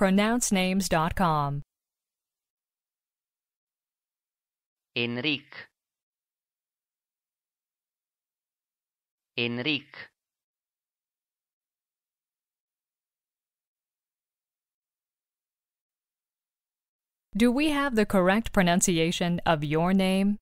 pronouncenames.com. Enrique. Enrique. Do we have the correct pronunciation of your name?